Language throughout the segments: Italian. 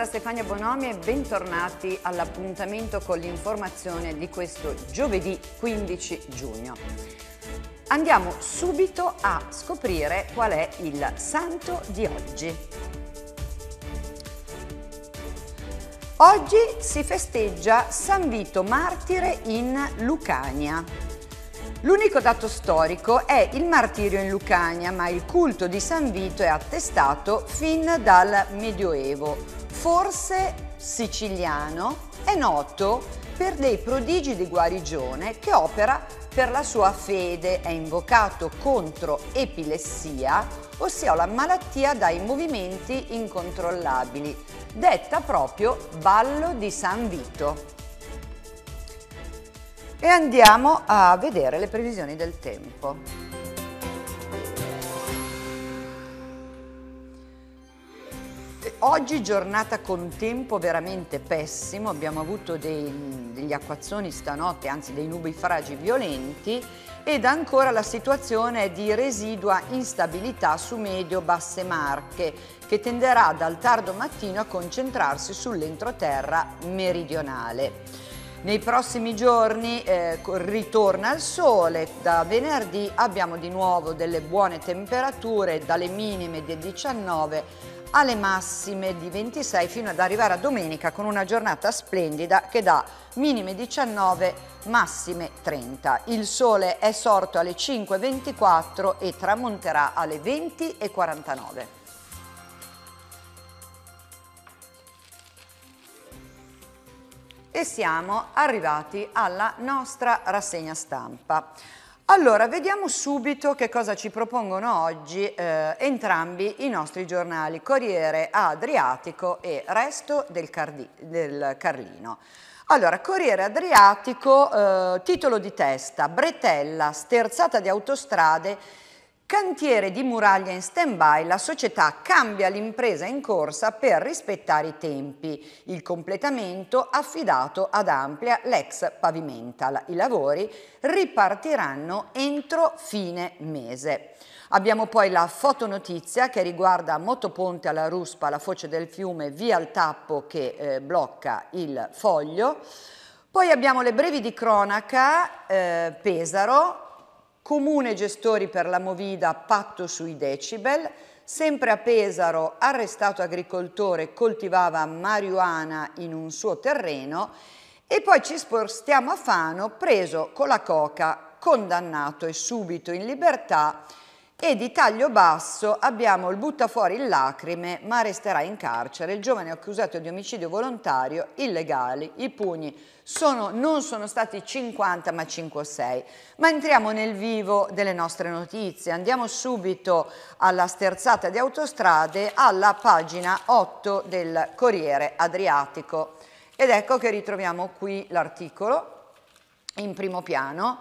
da Stefania Bonomi e bentornati all'appuntamento con l'informazione di questo giovedì 15 giugno. Andiamo subito a scoprire qual è il santo di oggi. Oggi si festeggia San Vito Martire in Lucania. L'unico dato storico è il martirio in Lucania, ma il culto di San Vito è attestato fin dal Medioevo forse siciliano, è noto per dei prodigi di guarigione che opera per la sua fede, è invocato contro epilessia, ossia la malattia dai movimenti incontrollabili, detta proprio Ballo di San Vito. E andiamo a vedere le previsioni del tempo. Oggi giornata con tempo veramente pessimo, abbiamo avuto dei, degli acquazzoni stanotte, anzi dei nubifragi violenti ed ancora la situazione è di residua instabilità su medio-basse Marche che tenderà dal tardo mattino a concentrarsi sull'entroterra meridionale. Nei prossimi giorni eh, ritorna il sole, da venerdì abbiamo di nuovo delle buone temperature dalle minime del 19 alle massime di 26 fino ad arrivare a domenica con una giornata splendida che dà minime 19, massime 30. Il sole è sorto alle 5.24 e tramonterà alle 20.49. E siamo arrivati alla nostra rassegna stampa. Allora, vediamo subito che cosa ci propongono oggi eh, entrambi i nostri giornali, Corriere Adriatico e Resto del, Cardi, del Carlino. Allora, Corriere Adriatico, eh, titolo di testa, Bretella, sterzata di autostrade Cantiere di muraglia in stand-by, la società cambia l'impresa in corsa per rispettare i tempi. Il completamento affidato ad Amplia, l'ex Pavimental. I lavori ripartiranno entro fine mese. Abbiamo poi la fotonotizia che riguarda Motoponte alla Ruspa, la foce del fiume, via il tappo che eh, blocca il foglio. Poi abbiamo le brevi di cronaca, eh, Pesaro, Comune gestori per la Movida, patto sui decibel, sempre a Pesaro, arrestato agricoltore, coltivava marijuana in un suo terreno e poi ci spostiamo a Fano, preso con la coca, condannato e subito in libertà e di taglio basso abbiamo il butta fuori in lacrime ma resterà in carcere, il giovane accusato di omicidio volontario, illegali, i pugni sono, non sono stati 50 ma 5 o 6. Ma entriamo nel vivo delle nostre notizie, andiamo subito alla sterzata di autostrade alla pagina 8 del Corriere Adriatico ed ecco che ritroviamo qui l'articolo in primo piano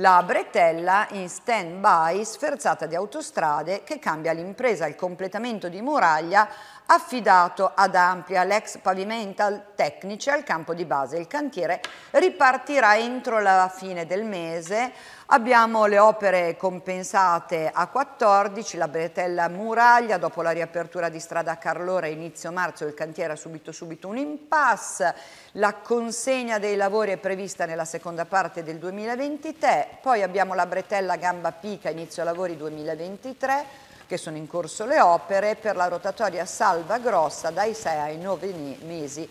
la bretella in stand by, sferzata di autostrade che cambia l'impresa il completamento di muraglia affidato ad Amplia, l'ex Pavimental Tecnici, al campo di base. Il cantiere ripartirà entro la fine del mese. Abbiamo le opere compensate a 14, la Bretella Muraglia, dopo la riapertura di strada Carlora inizio marzo il cantiere ha subito subito un impasse, la consegna dei lavori è prevista nella seconda parte del 2023, poi abbiamo la Bretella Gamba Pica inizio lavori 2023, che sono in corso le opere per la rotatoria Salva Grossa dai 6 ai 9 mesi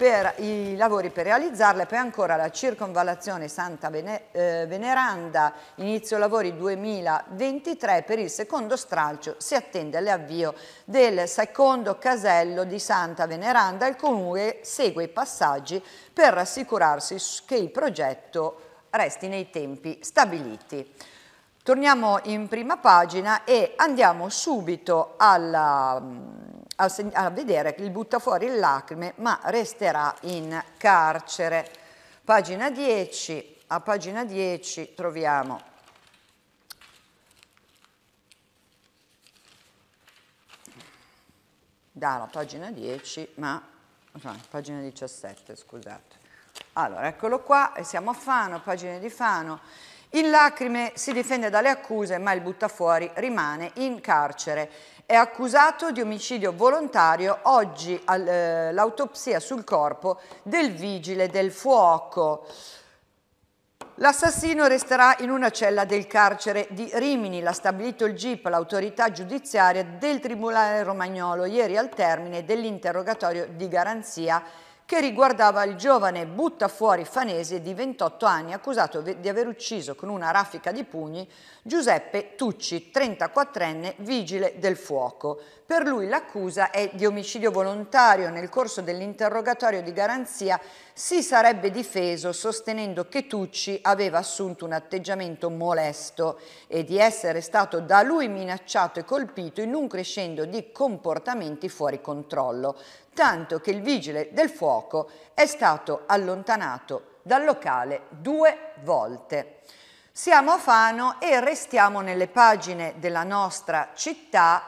per i lavori per realizzarle, poi ancora la circonvallazione Santa eh, Veneranda, inizio lavori 2023 per il secondo stralcio, si attende l'avvio del secondo casello di Santa Veneranda, il comune segue i passaggi per assicurarsi che il progetto resti nei tempi stabiliti. Torniamo in prima pagina e andiamo subito alla, mm, a, a, vedere il butta fuori il lacrime ma resterà in carcere. Pagina 10, a pagina 10 troviamo dalla pagina 10 ma no, pagina 17 scusate allora eccolo qua siamo a Fano pagina di Fano in lacrime si difende dalle accuse, ma il buttafuori rimane in carcere. È accusato di omicidio volontario, oggi eh, l'autopsia sul corpo del vigile del fuoco. L'assassino resterà in una cella del carcere di Rimini, l'ha stabilito il GIP, l'autorità giudiziaria del Tribunale Romagnolo, ieri al termine dell'interrogatorio di garanzia che riguardava il giovane buttafuori fanese di 28 anni accusato di aver ucciso con una raffica di pugni Giuseppe Tucci, 34enne vigile del fuoco. Per lui l'accusa è di omicidio volontario. Nel corso dell'interrogatorio di garanzia si sarebbe difeso sostenendo che Tucci aveva assunto un atteggiamento molesto e di essere stato da lui minacciato e colpito in un crescendo di comportamenti fuori controllo tanto che il vigile del fuoco è stato allontanato dal locale due volte. Siamo a Fano e restiamo nelle pagine della nostra città,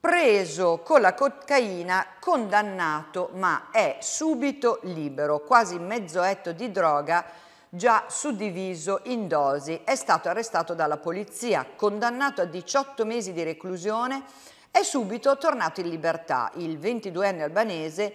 preso con la cocaina, condannato ma è subito libero, quasi mezzo etto di droga già suddiviso in dosi, è stato arrestato dalla polizia, condannato a 18 mesi di reclusione è subito tornato in libertà il 22enne albanese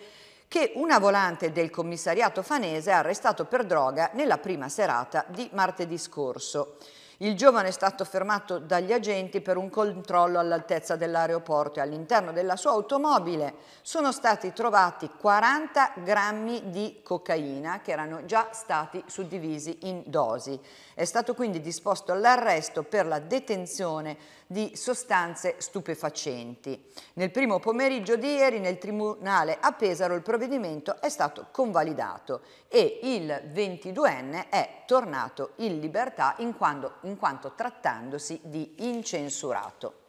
che una volante del commissariato fanese ha arrestato per droga nella prima serata di martedì scorso. Il giovane è stato fermato dagli agenti per un controllo all'altezza dell'aeroporto e all'interno della sua automobile sono stati trovati 40 grammi di cocaina che erano già stati suddivisi in dosi. È stato quindi disposto l'arresto per la detenzione di sostanze stupefacenti. Nel primo pomeriggio di ieri nel Tribunale a Pesaro il provvedimento è stato convalidato e il 22enne è tornato in libertà in quanto, in quanto trattandosi di incensurato.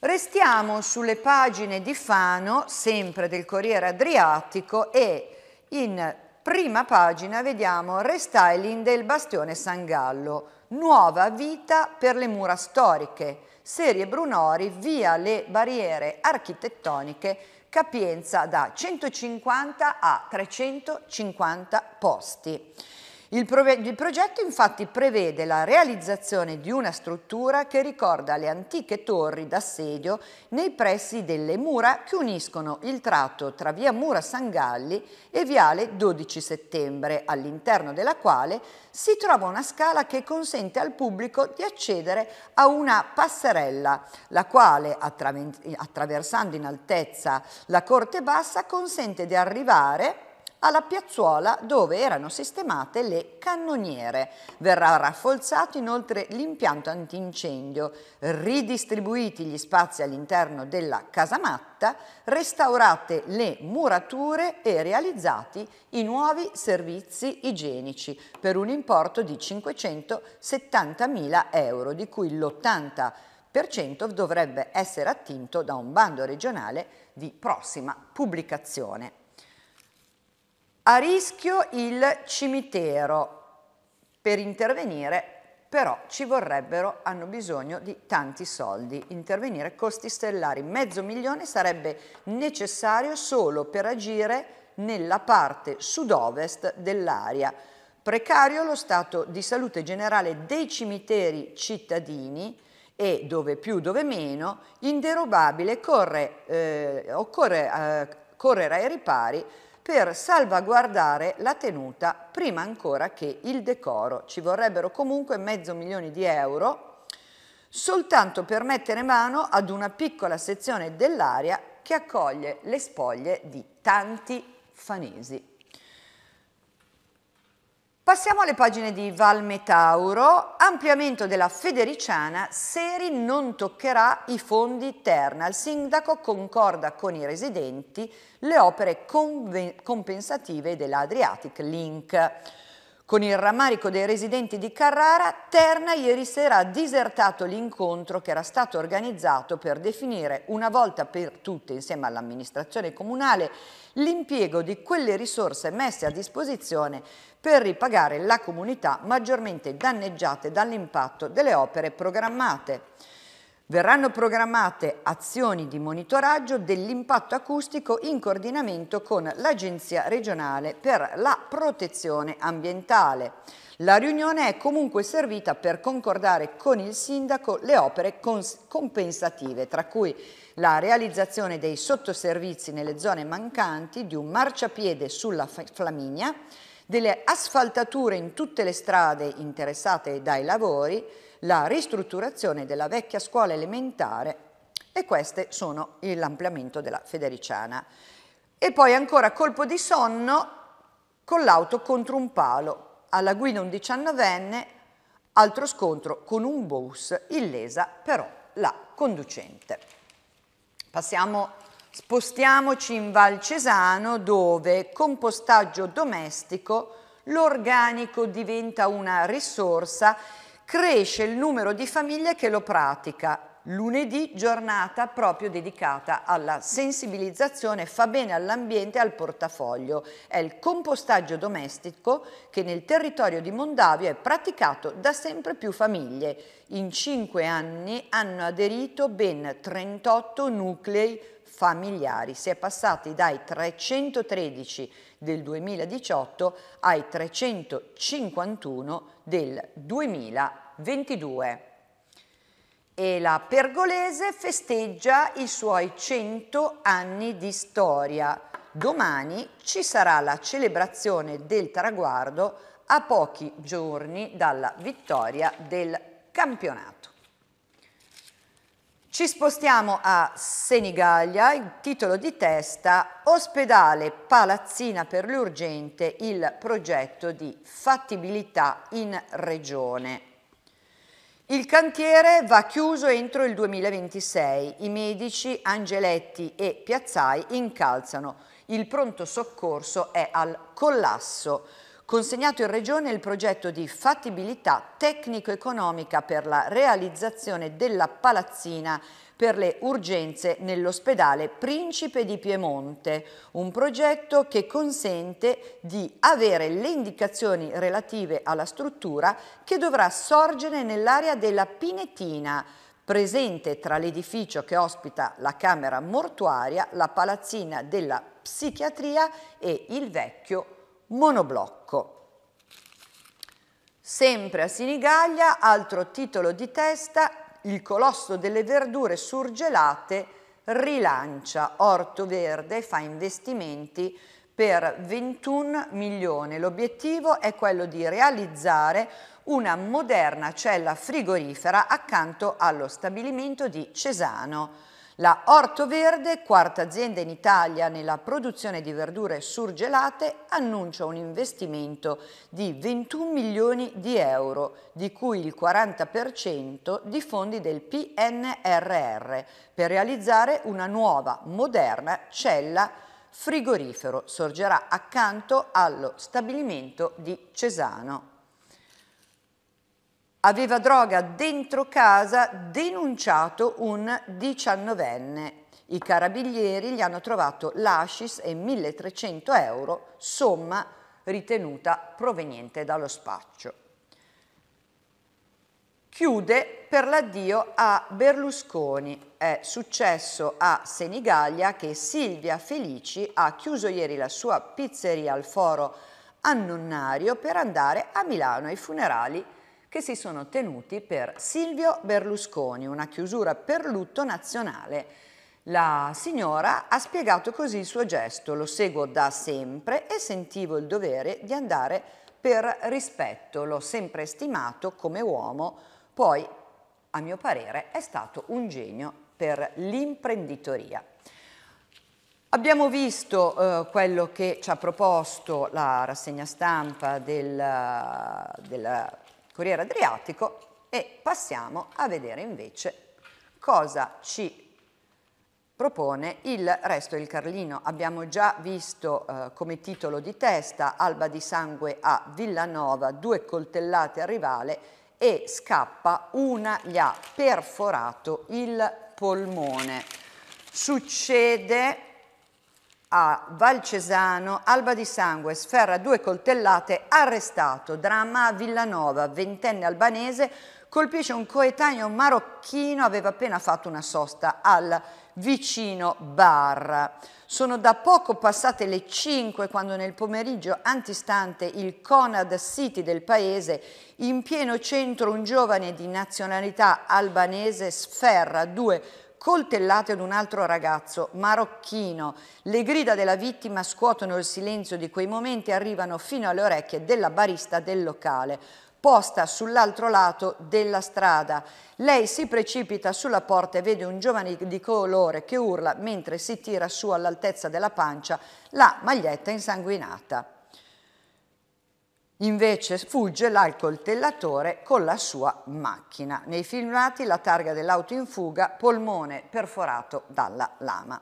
Restiamo sulle pagine di Fano, sempre del Corriere Adriatico e in prima pagina vediamo restyling del Bastione Sangallo. Gallo Nuova vita per le mura storiche. Serie Brunori via le barriere architettoniche, capienza da 150 a 350 posti. Il, pro il, progetto infatti prevede la realizzazione di una struttura che ricorda le antiche torri d'assedio nei pressi delle mura che uniscono il tratto tra via Mura Sangalli e viale 12 settembre, all'interno della quale si trova una scala che consente al pubblico di accedere a una passerella, la quale attraversando in altezza la corte bassa consente di arrivare alla piazzuola dove erano sistemate le cannoniere. Verrà rafforzato inoltre l'impianto antincendio, ridistribuiti gli spazi all'interno della casamatta, restaurate le murature e realizzati i nuovi servizi igienici per un importo di 570.000 euro, di cui l'80% dovrebbe essere attinto da un bando regionale di prossima pubblicazione. A rischio il cimitero. Per intervenire però ci vorrebbero, hanno bisogno di tanti soldi. Intervenire costi stellari, mezzo milione sarebbe necessario solo per agire nella parte sud-ovest dell'area. Precario lo stato di salute generale dei cimiteri cittadini e dove più dove meno, inderubabile corre, eh, occorre eh, correre ai ripari per salvaguardare la tenuta prima ancora che il decoro. Ci vorrebbero comunque mezzo milione di euro soltanto per mettere mano ad una piccola sezione dell'area che accoglie le spoglie di tanti fanesi. Passiamo alle pagine di Valmetauro, ampliamento della Federiciana, Seri non toccherà i fondi Terna, il sindaco concorda con i residenti le opere compensative dell'Adriatic Link. Con il rammarico dei residenti di Carrara, Terna ieri sera ha disertato l'incontro che era stato organizzato per definire una volta per tutte, insieme all'amministrazione comunale, l'impiego di quelle risorse messe a disposizione per ripagare la comunità maggiormente danneggiate dall'impatto delle opere programmate. Verranno programmate azioni di monitoraggio dell'impatto acustico in coordinamento con l'Agenzia regionale per la protezione ambientale. La riunione è comunque servita per concordare con il sindaco le opere compensative, tra cui la realizzazione dei sottoservizi nelle zone mancanti di un marciapiede sulla Flaminia, delle asfaltature in tutte le strade interessate dai lavori, la ristrutturazione della vecchia scuola elementare e queste sono l'ampliamento della Federiciana. E poi ancora colpo di sonno con l'auto contro un palo, alla guida un diciannovenne, altro scontro con un bus, illesa però la conducente. Passiamo Spostiamoci in Val Cesano dove con postaggio domestico l'organico diventa una risorsa, cresce il numero di famiglie che lo pratica lunedì giornata proprio dedicata alla sensibilizzazione fa bene all'ambiente e al portafoglio. È il compostaggio domestico che nel territorio di Mondavia è praticato da sempre più famiglie. In cinque anni hanno aderito ben 38 nuclei familiari. Si è passati dai 313 del 2018 ai 351 del 2022 e la Pergolese festeggia i suoi 100 anni di storia. Domani ci sarà la celebrazione del traguardo a pochi giorni dalla vittoria del campionato. Ci spostiamo a Senigallia, il titolo di testa Ospedale Palazzina per l'urgente, il progetto di fattibilità in regione. Il cantiere va chiuso entro il 2026. I medici Angeletti e Piazzai incalzano. Il pronto soccorso è al collasso. Consegnato in Regione il progetto di fattibilità tecnico-economica per la realizzazione della palazzina per le urgenze nell'ospedale Principe di Piemonte, un progetto che consente di avere le indicazioni relative alla struttura che dovrà sorgere nell'area della Pinetina, presente tra l'edificio che ospita la Camera Mortuaria, la Palazzina della Psichiatria e il vecchio monoblocco. Sempre a Sinigaglia, altro titolo di testa, il colosso delle verdure surgelate rilancia Orto Verde e fa investimenti per 21 milioni. L'obiettivo è quello di realizzare una moderna cella frigorifera accanto allo stabilimento di Cesano. La Ortoverde, quarta azienda in Italia nella produzione di verdure surgelate, annuncia un investimento di 21 milioni di euro, di cui il 40% di fondi del PNRR, per realizzare una nuova, moderna cella frigorifero. Sorgerà accanto allo stabilimento di Cesano aveva droga dentro casa denunciato un diciannovenne. I carabinieri gli hanno trovato l'ascis e 1300 euro, somma ritenuta proveniente dallo spaccio. Chiude per l'addio a Berlusconi. È successo a Senigallia che Silvia Felici ha chiuso ieri la sua pizzeria al foro annonnario per andare a Milano ai funerali che si sono tenuti per Silvio Berlusconi, una chiusura per lutto nazionale. La signora ha spiegato così il suo gesto, lo seguo da sempre e sentivo il dovere di andare per rispetto, l'ho sempre stimato come uomo, poi a mio parere è stato un genio per l'imprenditoria. Abbiamo visto eh, quello che ci ha proposto la rassegna stampa del, eh, della Corriere Adriatico e passiamo a vedere invece cosa ci propone il resto del Carlino. Abbiamo già visto eh, come titolo di testa Alba di sangue a Villanova, due coltellate a rivale e scappa, una gli ha perforato il polmone. Succede a Valcesano, Alba di Sangue, sferra due coltellate, arrestato, dramma a Villanova, ventenne albanese, colpisce un coetaneo marocchino, aveva appena fatto una sosta al vicino bar. Sono da poco passate le 5 quando nel pomeriggio antistante il Conad City del paese, in pieno centro un giovane di nazionalità albanese sferra due coltellate, coltellate ad un altro ragazzo, marocchino. Le grida della vittima scuotono il silenzio di quei momenti e arrivano fino alle orecchie della barista del locale posta sull'altro lato della strada. Lei si precipita sulla porta e vede un giovane di colore che urla mentre si tira su all'altezza della pancia la maglietta insanguinata. Invece fugge l'alcoltellatore con la sua macchina. Nei filmati la targa dell'auto in fuga, polmone perforato dalla lama.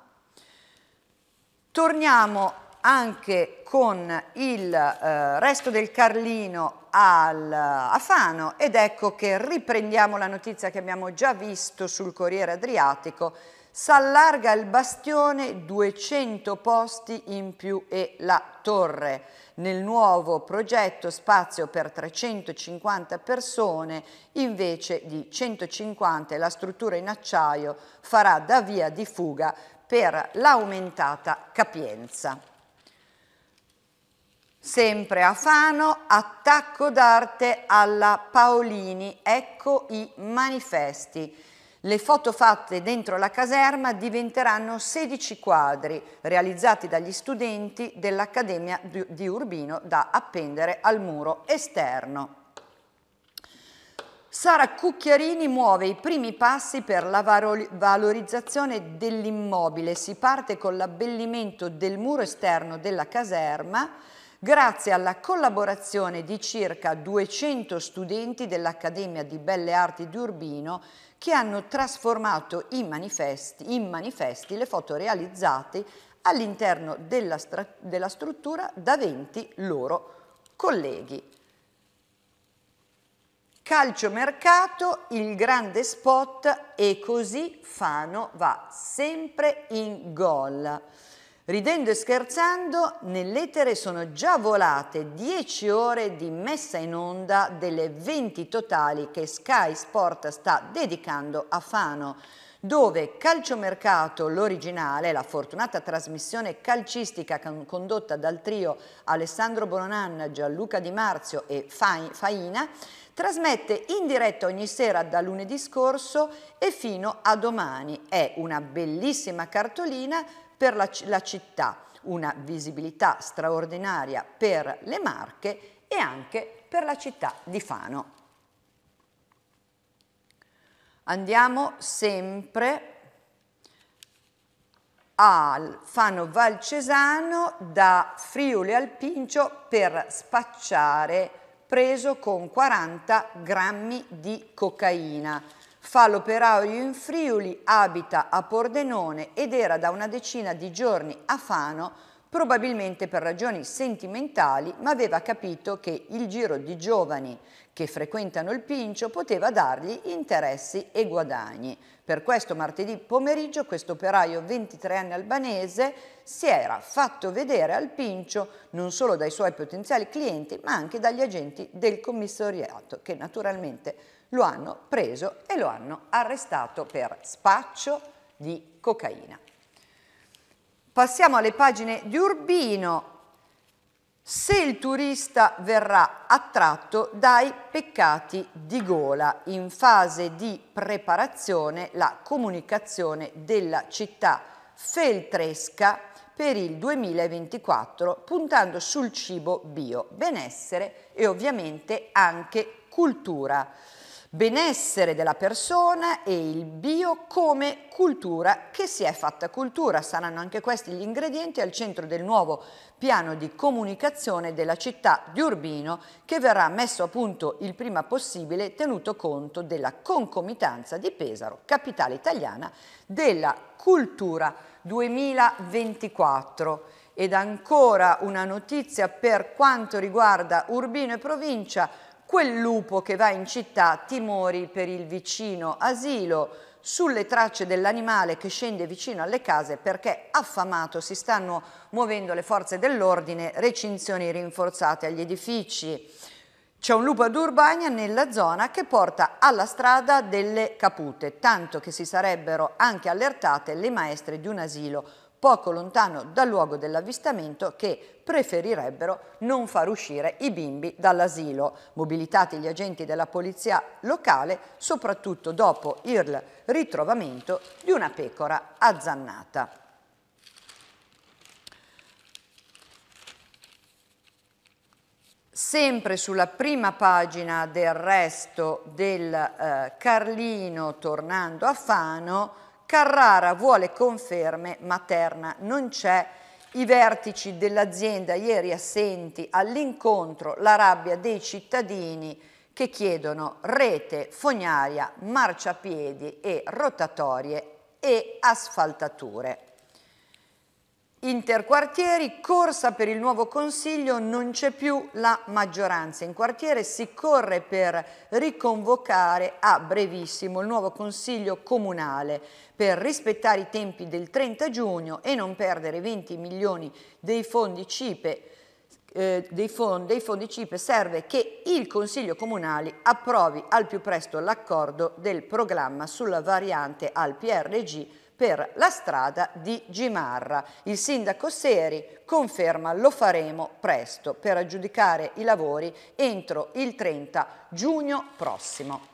Torniamo anche con il eh, resto del Carlino al, eh, a Fano ed ecco che riprendiamo la notizia che abbiamo già visto sul Corriere Adriatico si allarga il bastione 200 posti in più e la torre. Nel nuovo progetto spazio per 350 persone invece di 150 e la struttura in acciaio farà da via di fuga per l'aumentata capienza. Sempre a Fano, attacco d'arte alla Paolini, ecco i manifesti. Le foto fatte dentro la caserma diventeranno 16 quadri realizzati dagli studenti dell'Accademia di Urbino da appendere al muro esterno. Sara Cucchiarini muove i primi passi per la valorizzazione dell'immobile. Si parte con l'abbellimento del muro esterno della caserma grazie alla collaborazione di circa 200 studenti dell'Accademia di Belle Arti di Urbino che hanno trasformato in manifesti, in manifesti le foto realizzate all'interno della, della struttura da 20 loro colleghi. Calcio mercato, il grande spot e così Fano va sempre in gol. Ridendo e scherzando, nell'etere sono già volate 10 ore di messa in onda delle 20 totali che Sky Sport sta dedicando a Fano dove Calciomercato, l'originale, la fortunata trasmissione calcistica condotta dal trio Alessandro Bononan, Gianluca Di Marzio e Faina, trasmette in diretta ogni sera da lunedì scorso e fino a domani. È una bellissima cartolina per la, la città, una visibilità straordinaria per le Marche e anche per la città di Fano. Andiamo sempre al Fano Valcesano da Friuli al Pincio per spacciare preso con 40 grammi di cocaina. Fa l'operaio in Friuli, abita a Pordenone ed era da una decina di giorni a Fano, probabilmente per ragioni sentimentali, ma aveva capito che il giro di giovani che frequentano il Pincio poteva dargli interessi e guadagni. Per questo martedì pomeriggio questo operaio 23 anni albanese si era fatto vedere al Pincio non solo dai suoi potenziali clienti ma anche dagli agenti del commissariato che naturalmente lo hanno preso e lo hanno arrestato per spaccio di cocaina. Passiamo alle pagine di Urbino. Se il turista verrà attratto dai peccati di gola, in fase di preparazione la comunicazione della città feltresca per il 2024, puntando sul cibo bio, benessere e ovviamente anche cultura benessere della persona e il bio come cultura che si è fatta cultura. Saranno anche questi gli ingredienti al centro del nuovo piano di comunicazione della città di Urbino che verrà messo a punto il prima possibile tenuto conto della concomitanza di Pesaro, capitale italiana della cultura 2024. Ed ancora una notizia per quanto riguarda Urbino e provincia, Quel lupo che va in città, timori per il vicino asilo, sulle tracce dell'animale che scende vicino alle case perché affamato si stanno muovendo le forze dell'ordine, recinzioni rinforzate agli edifici, c'è un lupo ad Urbania nella zona che porta alla strada delle capute, tanto che si sarebbero anche allertate le maestre di un asilo poco lontano dal luogo dell'avvistamento che preferirebbero non far uscire i bimbi dall'asilo. Mobilitati gli agenti della polizia locale, soprattutto dopo il ritrovamento di una pecora azzannata. Sempre sulla prima pagina del resto del eh, Carlino tornando a Fano, Carrara vuole conferme, Materna non c'è, i vertici dell'azienda ieri assenti all'incontro, la rabbia dei cittadini che chiedono rete, fognaria, marciapiedi e rotatorie e asfaltature. Interquartieri, corsa per il nuovo Consiglio, non c'è più la maggioranza. In quartiere si corre per riconvocare a brevissimo il nuovo Consiglio comunale per rispettare i tempi del 30 giugno e non perdere 20 milioni dei fondi CIPE. Eh, dei, fondi, dei fondi CIPE serve che il Consiglio Comunale approvi al più presto l'accordo del programma sulla variante al PRG per la strada di Gimarra. Il sindaco Seri conferma lo faremo presto per aggiudicare i lavori entro il 30 giugno prossimo.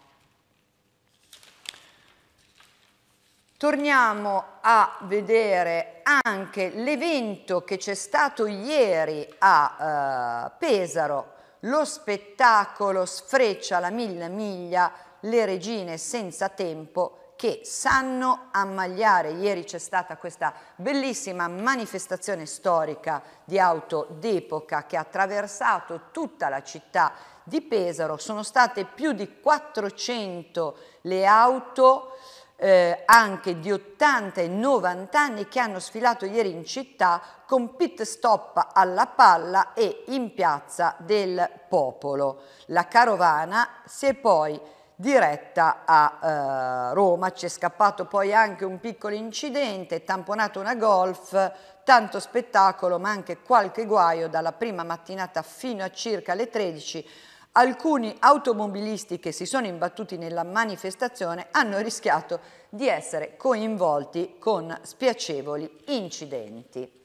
Torniamo a vedere anche l'evento che c'è stato ieri a eh, Pesaro, lo spettacolo Sfreccia la mille miglia, le regine senza tempo che sanno ammagliare. Ieri c'è stata questa bellissima manifestazione storica di auto d'epoca che ha attraversato tutta la città di Pesaro. Sono state più di 400 le auto eh, anche di 80 e 90 anni che hanno sfilato ieri in città con pit stop alla palla e in piazza del popolo. La carovana si è poi diretta a eh, Roma, ci è scappato poi anche un piccolo incidente, tamponato una golf, tanto spettacolo ma anche qualche guaio dalla prima mattinata fino a circa le 13 alcuni automobilisti che si sono imbattuti nella manifestazione hanno rischiato di essere coinvolti con spiacevoli incidenti.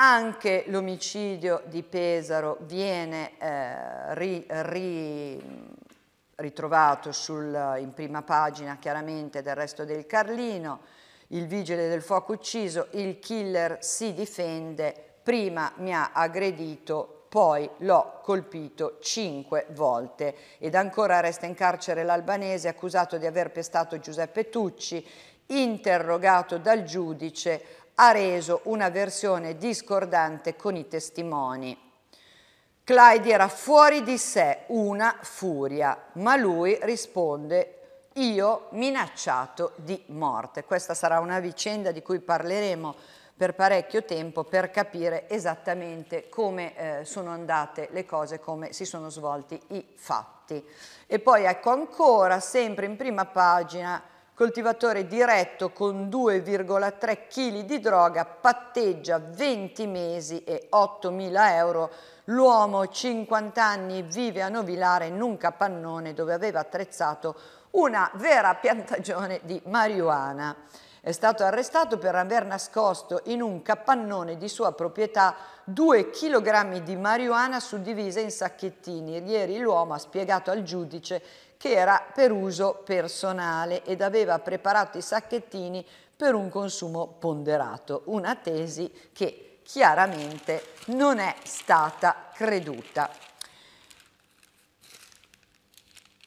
Anche l'omicidio di Pesaro viene eh, ri, ri, ritrovato sul, in prima pagina chiaramente del resto del Carlino, il vigile del fuoco ucciso, il killer si difende, prima mi ha aggredito, poi l'ho colpito cinque volte ed ancora resta in carcere l'albanese accusato di aver pestato Giuseppe Tucci, interrogato dal giudice ha reso una versione discordante con i testimoni. Clyde era fuori di sé, una furia, ma lui risponde io minacciato di morte. Questa sarà una vicenda di cui parleremo per parecchio tempo per capire esattamente come eh, sono andate le cose, come si sono svolti i fatti. E poi ecco ancora, sempre in prima pagina, coltivatore diretto con 2,3 kg di droga patteggia 20 mesi e 8.000 euro. L'uomo, 50 anni, vive a Novilare in un capannone dove aveva attrezzato una vera piantagione di marijuana. È stato arrestato per aver nascosto in un capannone di sua proprietà 2 kg di marijuana suddivisa in sacchettini. Ieri l'uomo ha spiegato al giudice che era per uso personale ed aveva preparato i sacchettini per un consumo ponderato, una tesi che chiaramente non è stata creduta.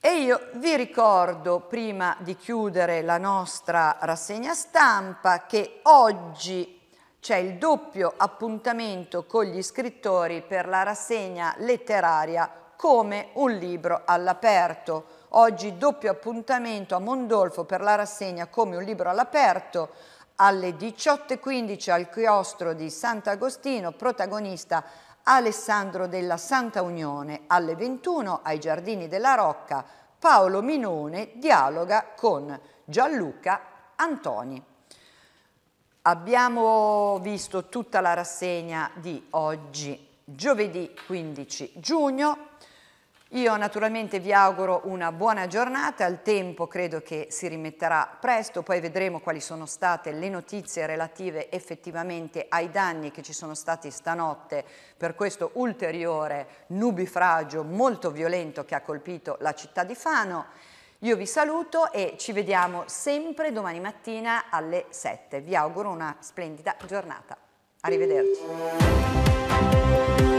E io vi ricordo, prima di chiudere la nostra rassegna stampa, che oggi c'è il doppio appuntamento con gli scrittori per la rassegna letteraria come un libro all'aperto. Oggi doppio appuntamento a Mondolfo per la rassegna come un libro all'aperto alle 18.15 al chiostro di Sant'Agostino, protagonista Alessandro della Santa Unione alle 21 ai Giardini della Rocca, Paolo Minone dialoga con Gianluca Antoni. Abbiamo visto tutta la rassegna di oggi, giovedì 15 giugno. Io naturalmente vi auguro una buona giornata, il tempo credo che si rimetterà presto, poi vedremo quali sono state le notizie relative effettivamente ai danni che ci sono stati stanotte per questo ulteriore nubifragio molto violento che ha colpito la città di Fano. Io vi saluto e ci vediamo sempre domani mattina alle 7. Vi auguro una splendida giornata. Arrivederci.